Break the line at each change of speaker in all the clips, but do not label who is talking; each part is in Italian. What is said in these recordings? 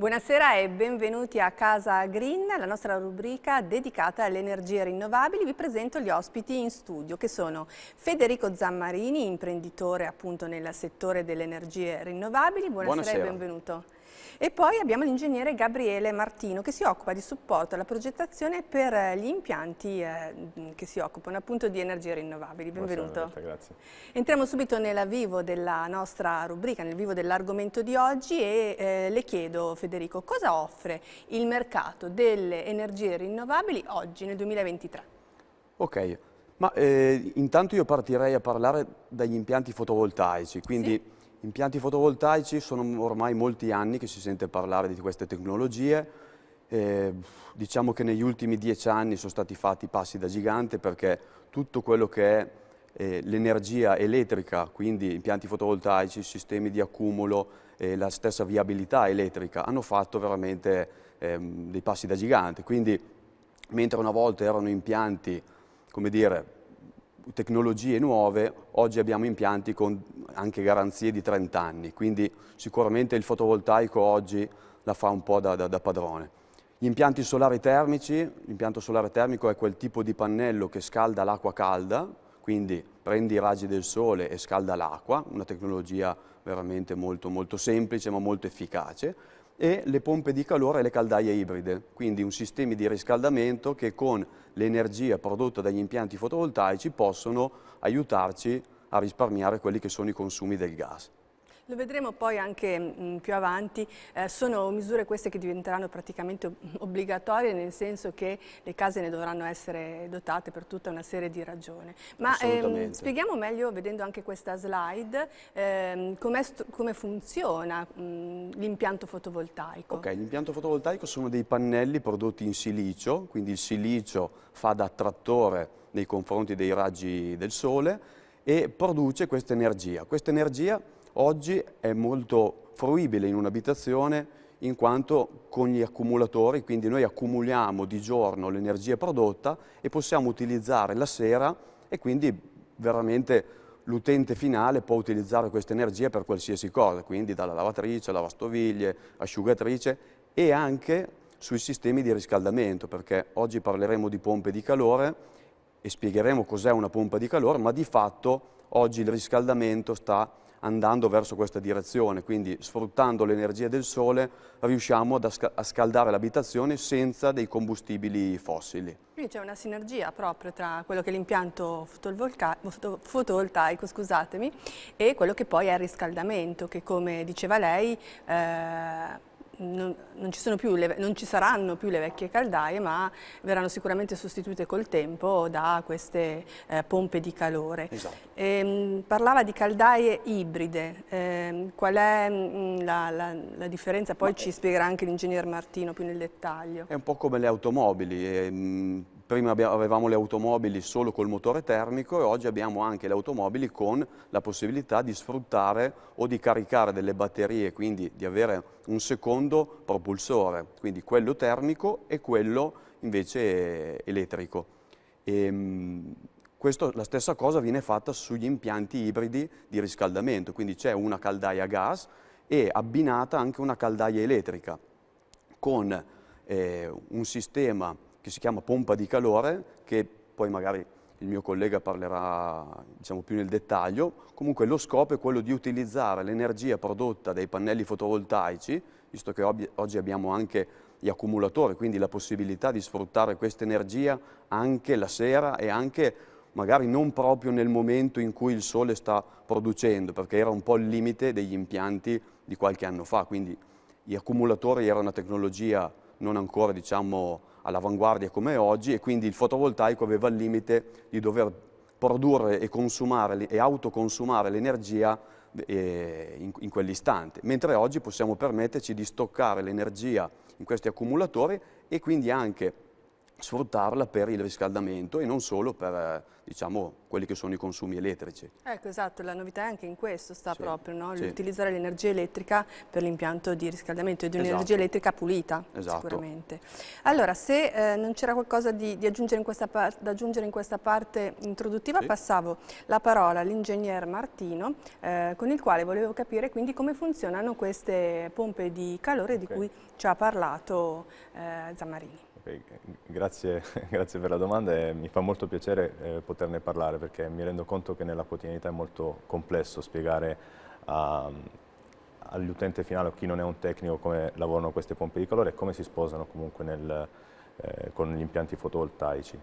Buonasera e benvenuti a Casa Green, la nostra rubrica dedicata alle energie rinnovabili. Vi presento gli ospiti in studio che sono Federico Zammarini, imprenditore appunto nel settore delle energie rinnovabili. Buonasera, Buonasera. e benvenuto. E poi abbiamo l'ingegnere Gabriele Martino che si occupa di supporto alla progettazione per eh, gli impianti eh, che si occupano appunto di energie rinnovabili. Benvenuto. Buonasera, grazie. Entriamo subito nel vivo della nostra rubrica, nel vivo dell'argomento di oggi e eh, le chiedo Federico cosa offre il mercato delle energie rinnovabili oggi nel 2023?
Ok, ma eh, intanto io partirei a parlare dagli impianti fotovoltaici, quindi... Sì Impianti fotovoltaici sono ormai molti anni che si sente parlare di queste tecnologie. E diciamo che negli ultimi dieci anni sono stati fatti passi da gigante perché tutto quello che è eh, l'energia elettrica, quindi impianti fotovoltaici, sistemi di accumulo, eh, la stessa viabilità elettrica, hanno fatto veramente eh, dei passi da gigante. Quindi mentre una volta erano impianti, come dire, tecnologie nuove, oggi abbiamo impianti con anche garanzie di 30 anni, quindi sicuramente il fotovoltaico oggi la fa un po' da, da, da padrone. Gli impianti solari termici, l'impianto solare termico è quel tipo di pannello che scalda l'acqua calda, quindi prendi i raggi del sole e scalda l'acqua, una tecnologia veramente molto, molto semplice ma molto efficace e le pompe di calore e le caldaie ibride, quindi un sistema di riscaldamento che con l'energia prodotta dagli impianti fotovoltaici possono aiutarci a risparmiare quelli che sono i consumi del gas.
Lo vedremo poi anche mh, mm, più avanti, eh, sono misure queste che diventeranno praticamente obbligatorie nel senso che le case ne dovranno essere dotate per tutta una serie di ragioni. Ma ehm, spieghiamo meglio, vedendo anche questa slide, ehm, com come funziona mm, l'impianto fotovoltaico.
Ok, l'impianto fotovoltaico sono dei pannelli prodotti in silicio, quindi il silicio fa da trattore nei confronti dei raggi del sole e produce questa energia. Questa energia oggi è molto fruibile in un'abitazione in quanto con gli accumulatori, quindi noi accumuliamo di giorno l'energia prodotta e possiamo utilizzare la sera e quindi veramente l'utente finale può utilizzare questa energia per qualsiasi cosa, quindi dalla lavatrice, lavastoviglie, asciugatrice e anche sui sistemi di riscaldamento, perché oggi parleremo di pompe di calore e spiegheremo cos'è una pompa di calore, ma di fatto oggi il riscaldamento sta andando verso questa direzione, quindi sfruttando l'energia del sole riusciamo a scaldare l'abitazione senza dei combustibili fossili.
Quindi c'è una sinergia proprio tra quello che è l'impianto fotovoltaico scusatemi, e quello che poi è il riscaldamento, che come diceva lei eh, non, non, ci le, non, ci saranno più le vecchie caldaie, ma verranno sicuramente sostituite col tempo da queste eh, pompe di calore. Esatto. E, ehm, parlava di caldaie ibride, eh, qual è mm, la, la, la, differenza? Poi ma ci spiegherà anche l'ingegner Martino più nel dettaglio. È
un po' come le automobili, eh, mh, Prima avevamo le automobili solo col motore termico e oggi abbiamo anche le automobili con la possibilità di sfruttare o di caricare delle batterie, quindi di avere un secondo propulsore, quindi quello termico e quello invece eh, elettrico. E, ehm, questo, la stessa cosa viene fatta sugli impianti ibridi di riscaldamento, quindi c'è una caldaia a gas e abbinata anche una caldaia elettrica con eh, un sistema che si chiama pompa di calore, che poi magari il mio collega parlerà diciamo, più nel dettaglio. Comunque lo scopo è quello di utilizzare l'energia prodotta dai pannelli fotovoltaici, visto che oggi abbiamo anche gli accumulatori, quindi la possibilità di sfruttare questa energia anche la sera e anche magari non proprio nel momento in cui il sole sta producendo, perché era un po' il limite degli impianti di qualche anno fa, quindi gli accumulatori erano una tecnologia non ancora diciamo, all'avanguardia come oggi e quindi il fotovoltaico aveva il limite di dover produrre e consumare e autoconsumare l'energia eh, in, quell'istante, mentre oggi possiamo permetterci di stoccare l'energia in questi accumulatori e quindi anche sfruttarla per il riscaldamento e non solo per eh, diciamo, quelli che sono i consumi elettrici.
Ecco, esatto, la novità è anche in questo sta sì, proprio, no? l'utilizzare sì. l'energia elettrica per l'impianto di riscaldamento ed un'energia esatto. elettrica pulita, esatto. sicuramente. Allora, se eh, non c'era qualcosa di, di aggiungere da aggiungere in questa parte introduttiva, sì. passavo la parola all'ingegner Martino, eh, con il quale volevo capire quindi come funzionano queste pompe di calore okay. di cui ci ha parlato eh, Zammarini
grazie, grazie, per la domanda e mi fa molto piacere eh, poterne parlare perché mi rendo conto che nella quotidianità è molto complesso spiegare uh, all'utente finale o chi non è un tecnico come lavorano queste pompe di calore e come si sposano comunque nel, eh, con gli impianti fotovoltaici.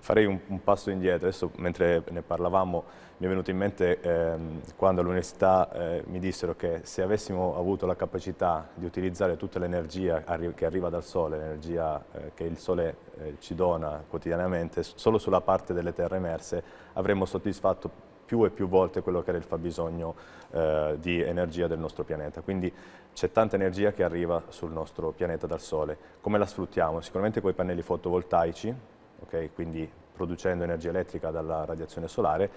Farei un, un, passo indietro, adesso mentre ne parlavamo mi è venuto in mente ehm, quando all'università eh, mi dissero che se avessimo avuto la capacità di utilizzare tutta l'energia arri che arriva dal sole, l'energia eh, che il sole eh, ci dona quotidianamente, solo sulla parte delle terre emerse, avremmo soddisfatto più e più volte quello che era il fabbisogno eh, di energia del nostro pianeta. Quindi c'è tanta energia che arriva sul nostro pianeta dal Sole. Come la sfruttiamo? Sicuramente con i pannelli fotovoltaici, okay? quindi producendo energia elettrica dalla radiazione solare,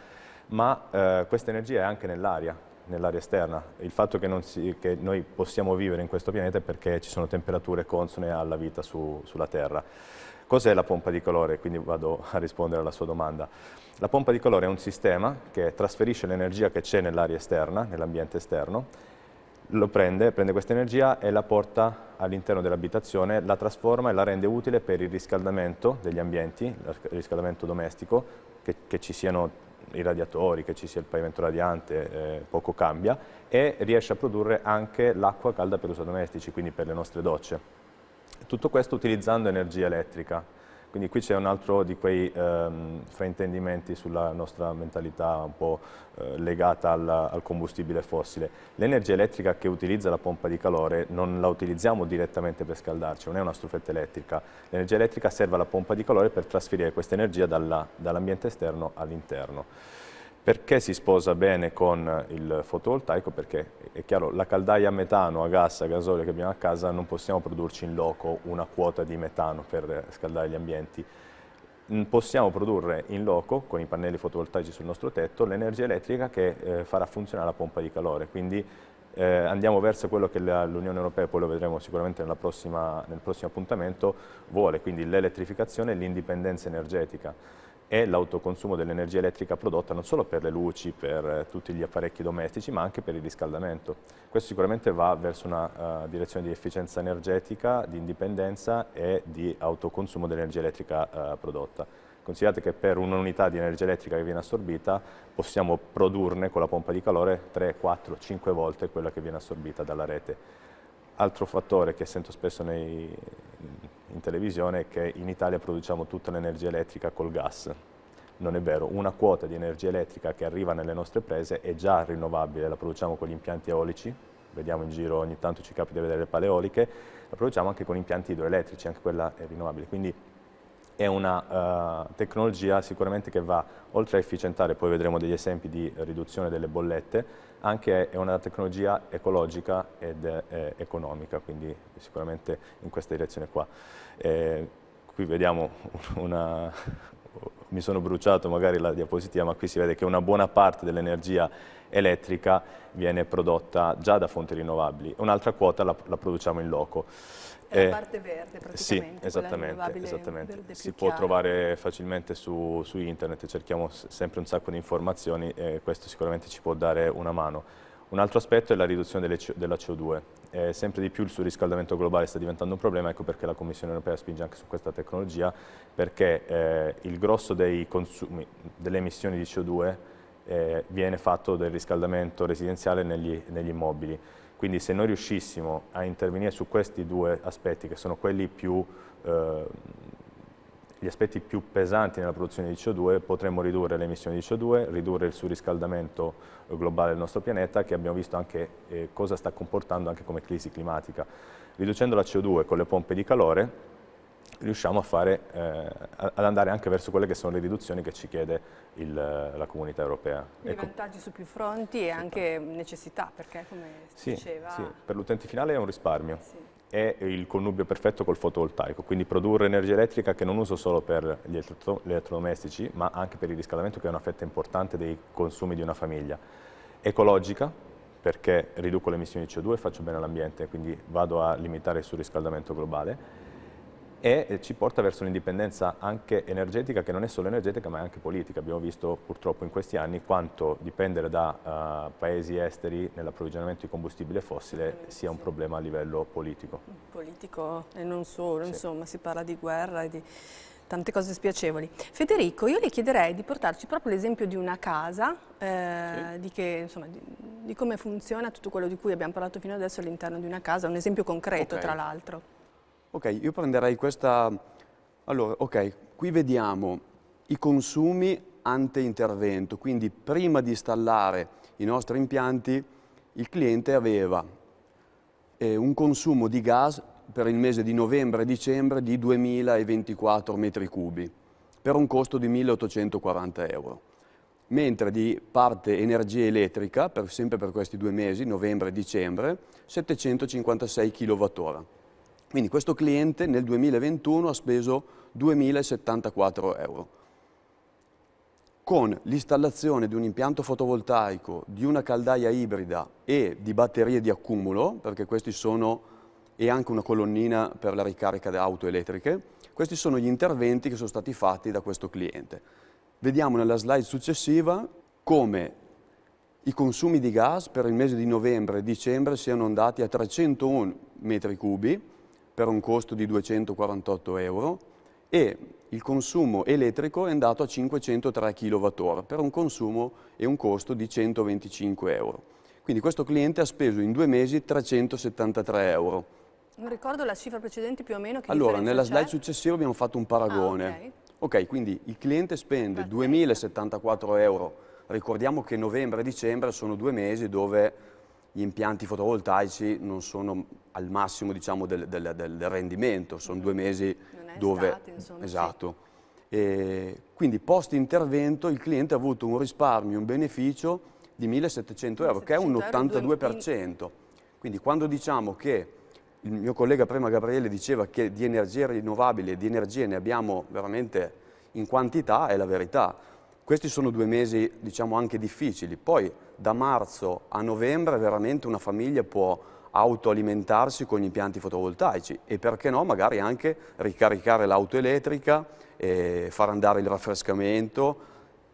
ma eh, questa energia è anche nell'aria, nell'aria esterna. Il fatto che, si, che, noi possiamo vivere in questo pianeta è perché ci sono temperature consone alla vita su, sulla Terra. Cos'è la pompa di calore? Quindi vado a rispondere alla sua domanda. La pompa di calore è un sistema che trasferisce l'energia che c'è nell'aria esterna, nell'ambiente esterno, lo prende, prende questa energia e la porta all'interno dell'abitazione, la trasforma e la rende utile per il riscaldamento degli ambienti, il riscaldamento domestico, che, che ci siano i radiatori, che ci sia il pavimento radiante, eh, poco cambia, e riesce a produrre anche l'acqua calda per uso domestici, quindi per le nostre docce. Tutto questo utilizzando energia elettrica. Quindi qui c'è un altro di quei ehm, fraintendimenti sulla nostra mentalità un po' eh, legata al, al, combustibile fossile. L'energia elettrica che utilizza la pompa di calore non la utilizziamo direttamente per scaldarci, non è una stufetta elettrica. L'energia elettrica serve alla pompa di calore per trasferire questa energia dall'ambiente dall esterno all'interno. Perché si sposa bene con il fotovoltaico? Perché è chiaro, la caldaia a metano, a gas, a gasolio che abbiamo a casa non possiamo produrci in loco una quota di metano per eh, scaldare gli ambienti. Possiamo produrre in loco, con i pannelli fotovoltaici sul nostro tetto, l'energia elettrica che eh, farà funzionare la pompa di calore. Quindi eh, andiamo verso quello che l'Unione Europea, poi lo vedremo sicuramente prossima, nel prossimo appuntamento, vuole, quindi l'elettrificazione e l'indipendenza energetica è l'autoconsumo dell'energia elettrica prodotta non solo per le luci, per eh, tutti gli apparecchi domestici, ma anche per il riscaldamento. Questo sicuramente va verso una uh, direzione di efficienza energetica, di indipendenza e di autoconsumo dell'energia elettrica uh, prodotta. Considerate che per un'unità di energia elettrica che viene assorbita possiamo produrne con la pompa di calore 3, 4, 5 volte quella che viene assorbita dalla rete. Altro fattore che sento spesso nei, in televisione che in Italia produciamo tutta l'energia elettrica col gas. Non è vero, una quota di energia elettrica che arriva nelle nostre prese è già rinnovabile, la produciamo con gli impianti eolici, vediamo in giro ogni tanto ci capita di vedere le paleoliche, la produciamo anche con impianti idroelettrici, anche quella è rinnovabile. Quindi è una uh, tecnologia sicuramente che va oltre a efficientare, poi vedremo degli esempi di riduzione delle bollette, anche è una tecnologia ecologica ed eh, economica, quindi sicuramente in questa direzione qua. Eh, qui vediamo una, mi sono bruciato magari la diapositiva, ma qui si vede che una buona parte dell'energia elettrica viene prodotta già da fonti rinnovabili, un'altra quota la, la, produciamo in loco. È la eh, parte
verde praticamente, Sì, esattamente, esattamente. si può chiaro. trovare
facilmente su, su, internet, cerchiamo sempre un sacco di informazioni e questo sicuramente ci può dare una mano. Un altro aspetto è la riduzione della CO2. Eh, sempre di più il surriscaldamento globale sta diventando un problema, ecco perché la Commissione europea spinge anche su questa tecnologia, perché eh, il grosso consumi, delle emissioni di CO2 eh, viene fatto del riscaldamento residenziale negli, negli immobili. Quindi se noi riuscissimo a intervenire su questi due aspetti, che sono quelli più eh, gli aspetti più pesanti nella produzione di CO2 potremmo ridurre le emissioni di CO2, ridurre il surriscaldamento eh, globale del nostro pianeta che abbiamo visto anche eh, cosa sta comportando anche come crisi climatica. Riducendo la CO2 con le pompe di calore riusciamo fare, eh, ad andare anche verso quelle che sono le riduzioni che ci chiede il, eh, la comunità europea. I ecco.
vantaggi su più fronti e sì, anche necessità, perché come si sì, diceva... Sì,
per l'utente finale è un risparmio. Sì è il connubio perfetto col fotovoltaico, quindi produrre energia elettrica che non uso solo per gli elettrodomestici, ma anche per il riscaldamento che è una fetta importante dei consumi di una famiglia. Ecologica, perché riduco le emissioni di CO2 e faccio bene all'ambiente, quindi vado a limitare il surriscaldamento globale e ci porta verso un'indipendenza anche energetica che non è solo energetica ma è anche politica. Abbiamo visto purtroppo in questi anni quanto dipendere da uh, paesi esteri nell'approvvigionamento di combustibile fossile eh, sia un problema a livello politico.
Politico e non solo, sì. insomma si parla di guerra e di tante cose spiacevoli. Federico, io le chiederei di portarci proprio l'esempio di una casa, eh, sì. di, che, insomma, di, di, come funziona tutto quello di cui abbiamo parlato fino adesso all'interno di una casa, un esempio concreto okay. tra l'altro.
Ok, io prenderei questa... Allora, ok, qui vediamo i consumi ante intervento, quindi prima di installare i nostri impianti il cliente aveva eh, un consumo di gas per il mese di novembre e dicembre di 2024 metri cubi per un costo di 1840 euro, mentre di parte energia elettrica, per, sempre per questi due mesi, novembre e dicembre, 756 kWh. Quindi questo cliente nel 2021 ha speso 2.074 euro. Con l'installazione di un impianto fotovoltaico, di una caldaia ibrida e di batterie di accumulo, perché questi sono, e anche una colonnina per la ricarica di auto elettriche, questi sono gli interventi che sono stati fatti da questo cliente. Vediamo nella slide successiva come i consumi di gas per il mese di novembre e dicembre siano andati a 301 metri cubi, per un costo di 248 euro e il consumo elettrico è andato a 503 kWh per un consumo e un costo di 125 euro. Quindi questo cliente ha speso in due mesi 373 euro.
Non ricordo la cifra precedente più o meno. Che allora, nella slide
successiva abbiamo fatto un paragone. Ah, okay. ok, quindi il cliente spende Grazie. 2074 euro. Ricordiamo che novembre e dicembre sono due mesi dove gli impianti fotovoltaici non sono al massimo diciamo, del, del, del, rendimento, sono due mesi dove... Estate, esatto. Sì. quindi post intervento il cliente ha avuto un risparmio, un beneficio di 1.700 euro, che è un 82%. Euro. Quindi quando diciamo che il mio collega prima Gabriele diceva che di energie rinnovabili e di energie ne abbiamo veramente in quantità, è la verità questi sono due mesi diciamo anche difficili, poi da marzo a novembre veramente una famiglia può autoalimentarsi con gli impianti fotovoltaici e perché no magari anche ricaricare l'auto elettrica, eh, far andare il raffrescamento,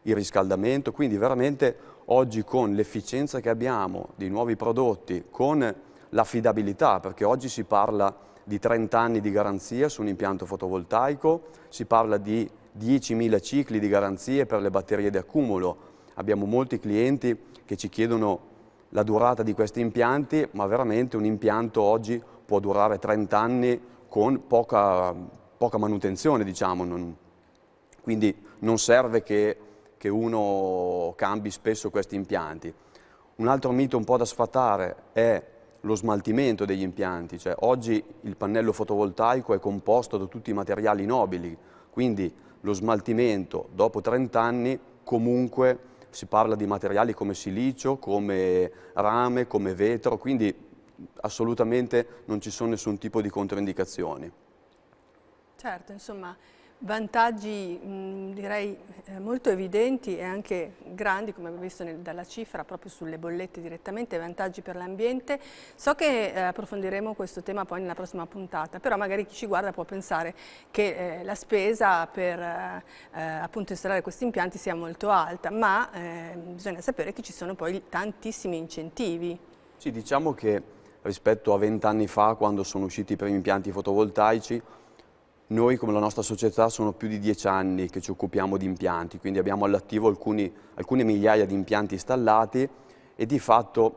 il riscaldamento, quindi veramente oggi con l'efficienza che abbiamo di nuovi prodotti, con l'affidabilità, perché oggi si parla di 30 anni di garanzia su un impianto fotovoltaico, si parla di 10.000 cicli di garanzie per le batterie di accumulo. Abbiamo molti clienti che ci chiedono la durata di questi impianti, ma veramente un impianto oggi può durare 30 anni con poca, poca manutenzione, diciamo. Non, quindi non serve che, che uno cambi spesso questi impianti. Un altro mito un po' da sfatare è lo smaltimento degli impianti, cioè oggi il pannello fotovoltaico è composto da tutti i materiali nobili, quindi lo smaltimento dopo 30 anni comunque si parla di materiali come silicio, come rame, come vetro, quindi assolutamente non ci sono nessun tipo di controindicazioni.
Certo, insomma, Vantaggi mh, mm, direi eh, molto evidenti e anche grandi, come abbiamo visto nel, dalla cifra, proprio sulle bollette direttamente, vantaggi per l'ambiente. So che eh, approfondiremo questo tema poi nella prossima puntata, però magari chi ci guarda può pensare che eh, la spesa per eh, eh appunto installare questi impianti sia molto alta, ma eh, bisogna sapere che ci sono poi tantissimi incentivi.
Sì, diciamo che rispetto a vent'anni fa, quando sono usciti i primi impianti fotovoltaici, noi come la nostra società sono più di dieci anni che ci occupiamo di impianti, quindi abbiamo all'attivo alcune migliaia di impianti installati e di fatto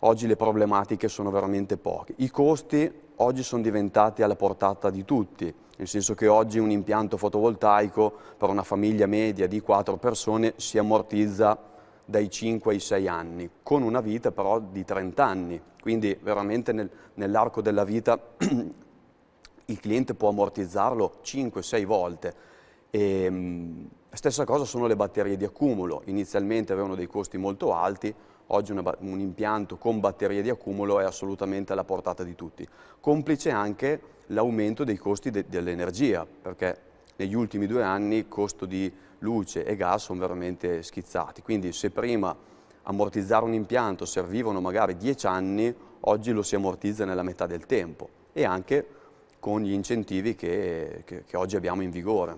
oggi le problematiche sono veramente poche. I costi oggi sono diventati alla portata di tutti, nel senso che oggi un impianto fotovoltaico per una famiglia media di quattro persone si ammortizza dai 5 ai 6 anni, con una vita però di 30 anni, quindi veramente nel, nell'arco della vita il cliente può ammortizzarlo 5-6 volte. E, ehm, stessa cosa sono le batterie di accumulo, inizialmente avevano dei costi molto alti, oggi una, un impianto con batterie di accumulo è assolutamente alla portata di tutti. Complice anche l'aumento dei costi de, dell'energia, perché negli ultimi due anni il costo di luce e gas sono veramente schizzati, quindi se prima ammortizzare un impianto servivano magari 10 anni, oggi lo si ammortizza nella metà del tempo e anche con gli incentivi che, che, che oggi abbiamo in vigore.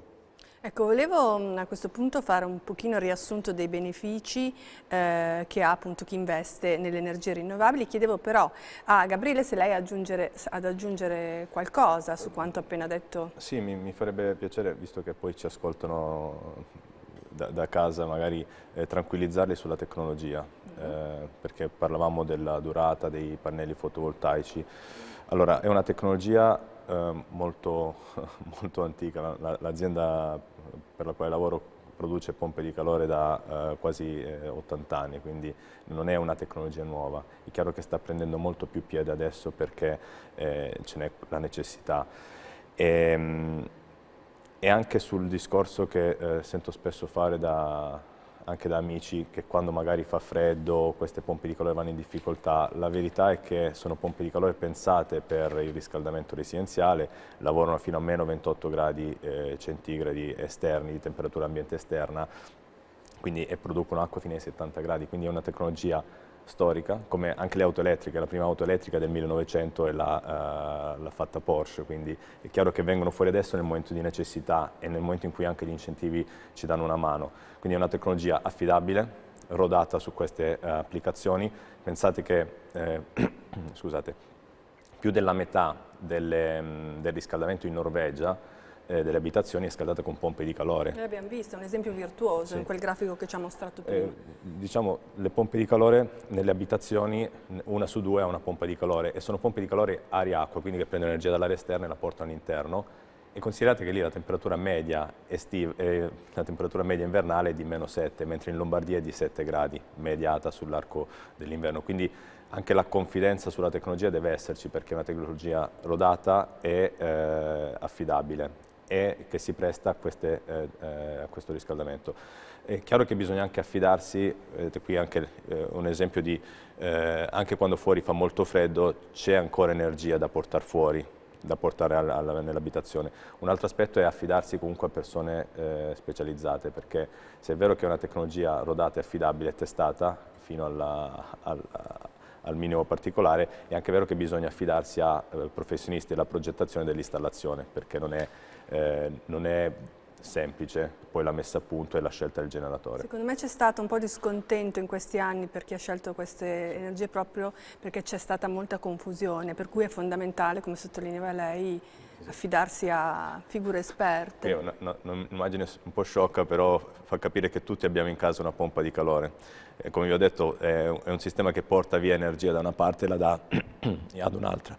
Ecco, volevo a questo punto fare un pochino riassunto dei benefici eh, che ha appunto chi investe nelle energie rinnovabili. Chiedevo però a Gabriele se lei aggiungere, ad aggiungere qualcosa su quanto appena detto.
Sì, mi, mi farebbe piacere, visto che poi ci ascoltano da, da casa, magari eh, tranquillizzarli sulla tecnologia, uh eh, perché parlavamo della durata dei pannelli fotovoltaici. Allora, è una tecnologia eh, molto, molto, antica, l'azienda per la quale lavoro produce pompe di calore da eh, quasi eh, 80 anni, quindi non è una tecnologia nuova. È chiaro che sta prendendo molto più piede adesso perché eh, ce n'è la necessità. E, ehm, e, anche sul discorso che eh, sento spesso fare da, anche da amici che quando magari fa freddo queste pompe di calore vanno in difficoltà. La verità è che sono pompe di calore pensate per il riscaldamento residenziale, lavorano fino a meno 28 gradi eh, centigradi esterni, di temperatura ambiente esterna, quindi, e producono acqua fino ai 70 gradi, quindi è una tecnologia storica, come anche le auto elettriche, la prima auto elettrica del 1900 eh, l'ha uh, fatta Porsche, quindi è chiaro che vengono fuori adesso nel momento di necessità e nel momento in cui anche gli incentivi ci danno una mano. Quindi è una tecnologia affidabile, rodata su queste uh, applicazioni. Pensate che, eh, scusate, più della metà delle, mm, del riscaldamento in Norvegia eh, delle abitazioni è scaldata con pompe di calore. Eh,
abbiamo visto, un esempio virtuoso sì. in quel grafico che ci ha mostrato eh, prima. Eh,
diciamo, le pompe di calore nelle abitazioni, una su due ha una pompa di calore e sono pompe di calore aria-acqua, quindi che prendono energia dall'aria esterna e la portano all'interno. E considerate che lì la temperatura media, estiva, eh, la temperatura media invernale è di meno 7, mentre in Lombardia è di 7 gradi, mediata sull'arco dell'inverno. Quindi anche la confidenza sulla tecnologia deve esserci perché è una tecnologia rodata e eh, affidabile e che si presta a, queste, eh, a questo riscaldamento. È chiaro che bisogna anche affidarsi, vedete qui anche eh, un esempio di, eh, anche quando fuori fa molto freddo c'è ancora energia da portare fuori, da portare nell'abitazione. Un altro aspetto è affidarsi comunque a persone eh, specializzate, perché se è vero che è una tecnologia rodata, affidabile e testata fino alla, al, al, minimo particolare, è anche vero che bisogna affidarsi a eh, professionisti della progettazione dell'installazione, perché non è eh, non è semplice poi la messa a punto e la scelta del generatore.
Secondo me c'è stato un po' di scontento in questi anni per chi ha scelto queste energie proprio perché c'è stata molta confusione, per cui è fondamentale, come sottolineava lei, affidarsi a figure esperte. È
un'immagine un, un po' sciocca, però fa capire che tutti abbiamo in casa una pompa di calore. E come vi ho detto, è un sistema che porta via energia da una parte e la dà ad un'altra.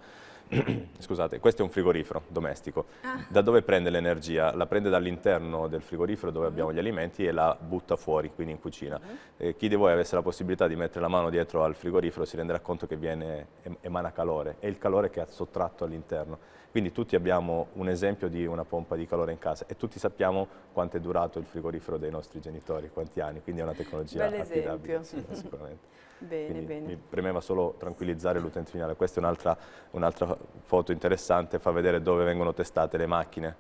Scusate, questo è un frigorifero domestico. Ah. Da dove prende l'energia? La prende dall'interno del frigorifero dove ah. abbiamo gli alimenti e la butta fuori, quindi in cucina. Ah. Eh, chi di voi avesse la possibilità di mettere la mano dietro al frigorifero si renderà conto che viene, emana calore, è il calore che ha sottratto all'interno. Quindi tutti abbiamo un esempio di una pompa di calore in casa e tutti sappiamo quanto è durato il frigorifero dei nostri genitori, quanti anni, quindi è una tecnologia Bell'esempio. affidabile. Sì, sicuramente.
Bene, Quindi bene. Mi
premeva solo tranquillizzare l'utente finale. Questa è un'altra un foto interessante, fa vedere dove vengono testate le macchine.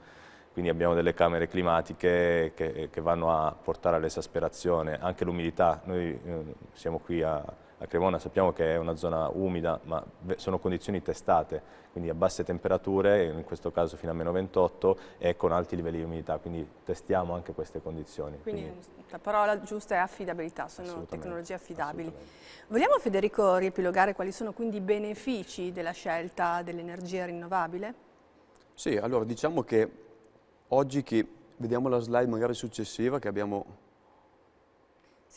Quindi abbiamo delle camere climatiche che, che vanno a portare all'esasperazione. Anche l'umidità, noi eh, siamo qui a, a Cremona sappiamo che è una zona umida, ma sono condizioni testate, quindi a basse temperature, in questo caso fino a meno 28, e con alti livelli di umidità, quindi testiamo anche queste condizioni. Quindi, quindi
la parola giusta è affidabilità, sono tecnologie affidabili. Vogliamo Federico riepilogare quali sono quindi i benefici della scelta dell'energia rinnovabile?
Sì, allora diciamo che oggi che vediamo la slide magari successiva che abbiamo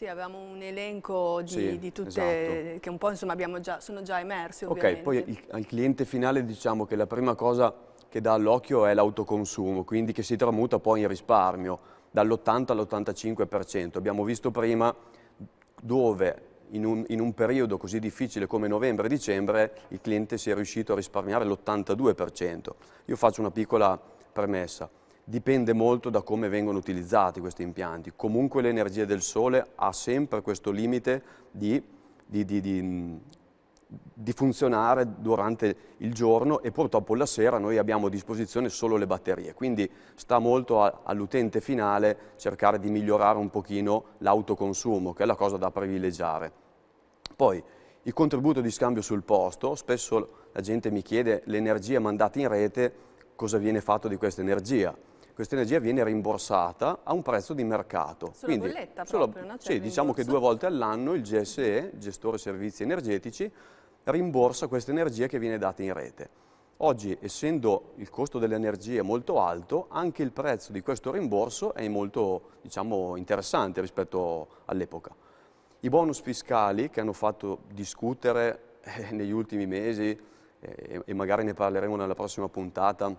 sì, avevamo un elenco di, sì, di tutte, esatto. che un po' insomma già, sono già emersi ovviamente. Ok, poi
il, al cliente finale diciamo che la prima cosa che dà all'occhio è l'autoconsumo, quindi che si tramuta poi in risparmio dall'80 all'85%. Abbiamo visto prima dove in un, in un, periodo così difficile come novembre-dicembre e il cliente si è riuscito a risparmiare l'82%. Io faccio una piccola premessa dipende molto da come vengono utilizzati questi impianti. Comunque l'energia del sole ha sempre questo limite di, di, di, di, mm, funzionare durante il giorno e purtroppo la sera noi abbiamo a disposizione solo le batterie, quindi sta molto all'utente finale cercare di migliorare un pochino l'autoconsumo, che è la cosa da privilegiare. Poi il contributo di scambio sul posto, spesso la gente mi chiede l'energia mandata in rete, cosa viene fatto di questa energia? questa energia viene rimborsata a un prezzo di mercato. Sulla Quindi, bolletta sulla, proprio, no? cioè, sì, diciamo che due volte all'anno il GSE, gestore servizi energetici, rimborsa questa energia che viene data in rete. Oggi, essendo il costo dell'energia molto alto, anche il prezzo di questo rimborso è molto diciamo, interessante rispetto all'epoca. I bonus fiscali che hanno fatto discutere eh, negli ultimi mesi, eh, e magari ne parleremo nella prossima puntata,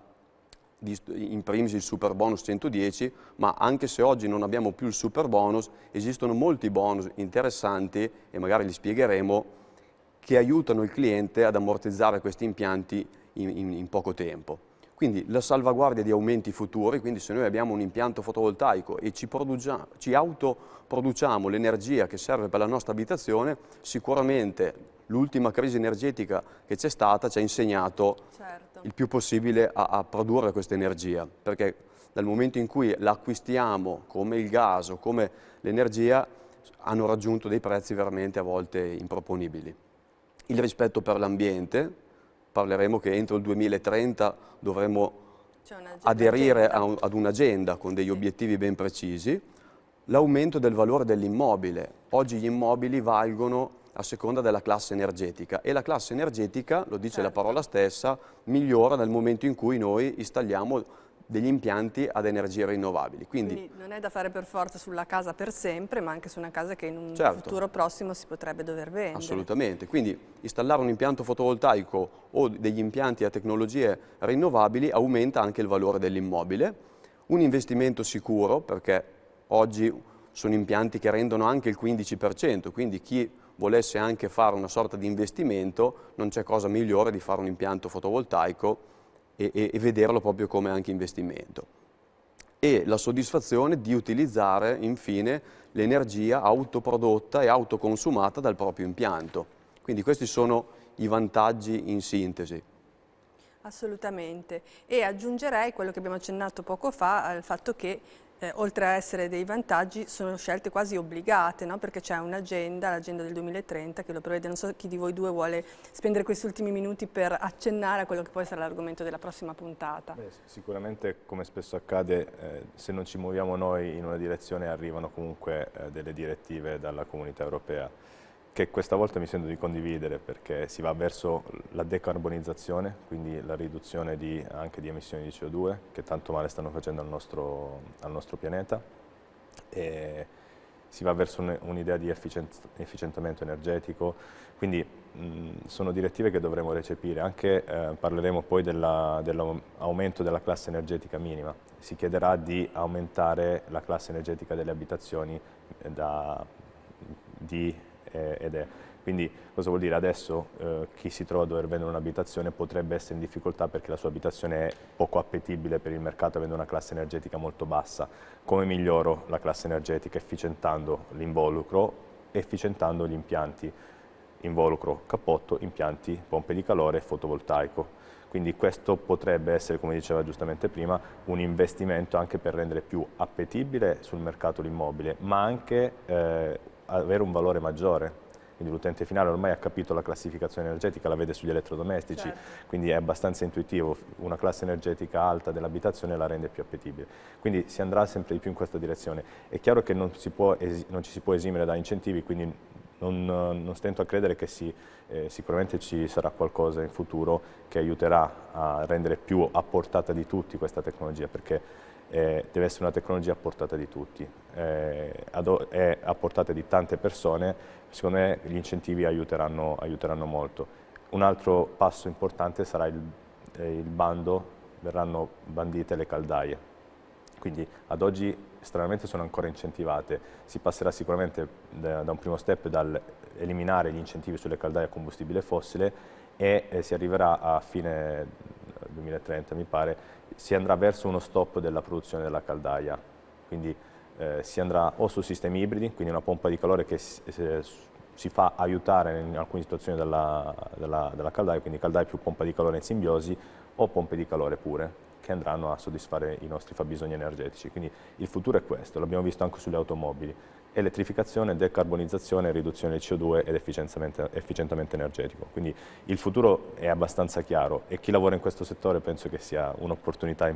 in primis il super bonus 110, ma anche se oggi non abbiamo più il super bonus, esistono molti bonus interessanti, e magari li spiegheremo, che aiutano il cliente ad ammortizzare questi impianti in, in, in poco tempo. Quindi la salvaguardia di aumenti futuri, quindi se noi abbiamo un impianto fotovoltaico e ci, ci autoproduciamo l'energia che serve per la nostra abitazione, sicuramente l'ultima crisi energetica che c'è stata ci ha insegnato certo il più possibile a, a produrre questa energia, perché dal momento in cui l'acquistiamo come il gas o come l'energia hanno raggiunto dei prezzi veramente a volte improponibili. Il rispetto per l'ambiente, parleremo che entro il 2030 dovremo aderire a un, ad un'agenda con degli sì. obiettivi ben precisi, l'aumento del valore dell'immobile. Oggi gli immobili valgono a seconda della classe energetica e la classe energetica, lo dice certo. la parola stessa, migliora nel momento in cui noi installiamo degli impianti ad energie rinnovabili. Quindi, Quindi,
non è da fare per forza sulla casa per sempre, ma anche su una casa che in un certo, futuro prossimo si potrebbe dover vendere.
Assolutamente. Quindi installare un impianto fotovoltaico o degli impianti a tecnologie rinnovabili aumenta anche il valore dell'immobile. Un investimento sicuro, perché oggi sono impianti che rendono anche il 15%, quindi chi volesse anche fare una sorta di investimento non c'è cosa migliore di fare un impianto fotovoltaico e, e, e vederlo proprio come anche investimento. E la soddisfazione di utilizzare infine l'energia autoprodotta e autoconsumata dal proprio impianto. Quindi questi sono i vantaggi in sintesi.
Assolutamente. E aggiungerei quello che abbiamo accennato poco fa al fatto che eh, oltre a essere dei vantaggi, sono scelte quasi obbligate, no? perché c'è un'agenda, l'agenda del 2030, che lo prevede. Non so chi di voi due vuole spendere questi ultimi minuti per accennare a quello che può essere l'argomento della prossima puntata. Beh,
sicuramente, come spesso accade, eh, se non ci muoviamo noi in una direzione arrivano comunque eh, delle direttive dalla comunità europea che questa volta mi sento di condividere perché si va verso la decarbonizzazione, quindi la riduzione di, anche di emissioni di CO2 che tanto male stanno facendo al nostro, al nostro pianeta e si va verso un'idea di efficientamento energetico, quindi mh, sono direttive che dovremo recepire, anche eh, parleremo poi dell'aumento dell della classe energetica minima, si chiederà di aumentare la classe energetica delle abitazioni eh, da, di eh, ed è. Quindi cosa vuol dire? Adesso eh, chi si trova a dover vendere un'abitazione potrebbe essere in difficoltà perché la sua abitazione è poco appetibile per il mercato avendo una classe energetica molto bassa. Come miglioro la classe energetica? Efficientando l'involucro, efficientando gli impianti involucro, cappotto, impianti, pompe di calore e fotovoltaico. Quindi questo potrebbe essere, come diceva giustamente prima, un investimento anche per rendere più appetibile sul mercato l'immobile, ma anche eh, avere un valore maggiore. Quindi l'utente finale ormai ha capito la classificazione energetica, la vede sugli elettrodomestici, certo. quindi è abbastanza intuitivo, una classe energetica alta dell'abitazione la rende più appetibile. Quindi si andrà sempre di più in questa direzione. È chiaro che non, può, non ci si può esimere da incentivi, quindi non, non stento a credere che si, eh, sicuramente ci sarà qualcosa in futuro che aiuterà a rendere più a portata di tutti questa tecnologia, perché eh, deve essere una tecnologia a portata di tutti, eh, è a portata di tante persone, secondo me gli incentivi aiuteranno, aiuteranno molto. Un altro passo importante sarà il, eh, il bando, verranno bandite le caldaie, quindi ad oggi stranamente sono ancora incentivate, si passerà sicuramente da, eh, da un primo step dall'eliminare gli incentivi sulle caldaie a combustibile fossile e eh, si arriverà a fine 2030 mi pare si andrà verso uno stop della produzione della caldaia, quindi eh, si andrà o su sistemi ibridi, quindi una pompa di calore che si, si fa aiutare in alcune situazioni della, dalla, dalla caldaia, quindi caldaia più pompa di calore in simbiosi o pompe di calore pure, che andranno a soddisfare i nostri fabbisogni energetici. Quindi il futuro è questo, l'abbiamo visto anche sulle automobili elettrificazione, decarbonizzazione, riduzione del CO2 ed efficientamento energetico. Quindi il futuro è abbastanza chiaro e chi lavora in questo settore penso che sia un'opportunità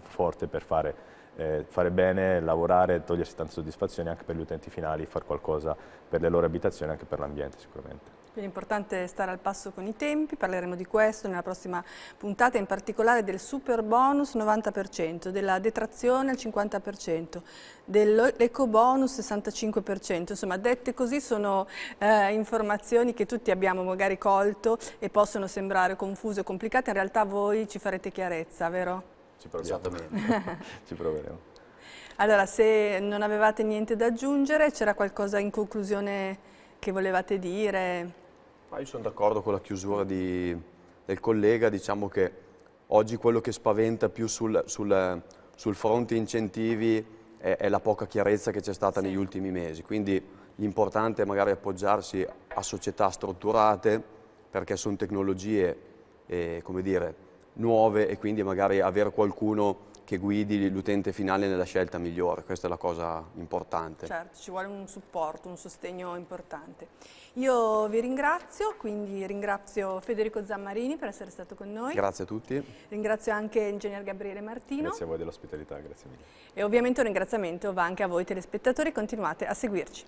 forte per fare, eh, fare, bene, lavorare, togliersi tante soddisfazioni anche per gli utenti finali, fare qualcosa per le loro abitazioni e anche per l'ambiente
sicuramente. L'importante è stare al passo con i tempi, parleremo di questo nella prossima puntata, in particolare del super bonus 90%, della detrazione al 50%, dell'eco bonus 65%, insomma dette così sono eh, informazioni che tutti abbiamo magari colto e possono sembrare confuse o complicate, in realtà voi ci farete chiarezza, vero?
Ci proviamo. ci proveremo.
Allora, se non avevate niente da aggiungere, c'era qualcosa in conclusione che volevate dire?
Ma ah, io sono d'accordo con la chiusura di, del collega, diciamo che oggi quello che spaventa più sul, sul, sul fronte incentivi è, è, la poca chiarezza che c'è stata sì. negli ultimi mesi, quindi l'importante è magari appoggiarsi a società strutturate perché sono tecnologie eh, come dire, nuove e quindi magari avere qualcuno che guidi l'utente finale nella scelta migliore, questa è la cosa importante.
Certo, ci vuole un supporto, un sostegno importante. Io vi ringrazio, quindi ringrazio Federico Zammarini per essere stato con noi.
Grazie a tutti.
Ringrazio anche l'ingegner Gabriele Martino. Grazie
a voi dell'ospitalità, grazie mille.
E ovviamente un ringraziamento va anche a voi telespettatori, continuate a seguirci.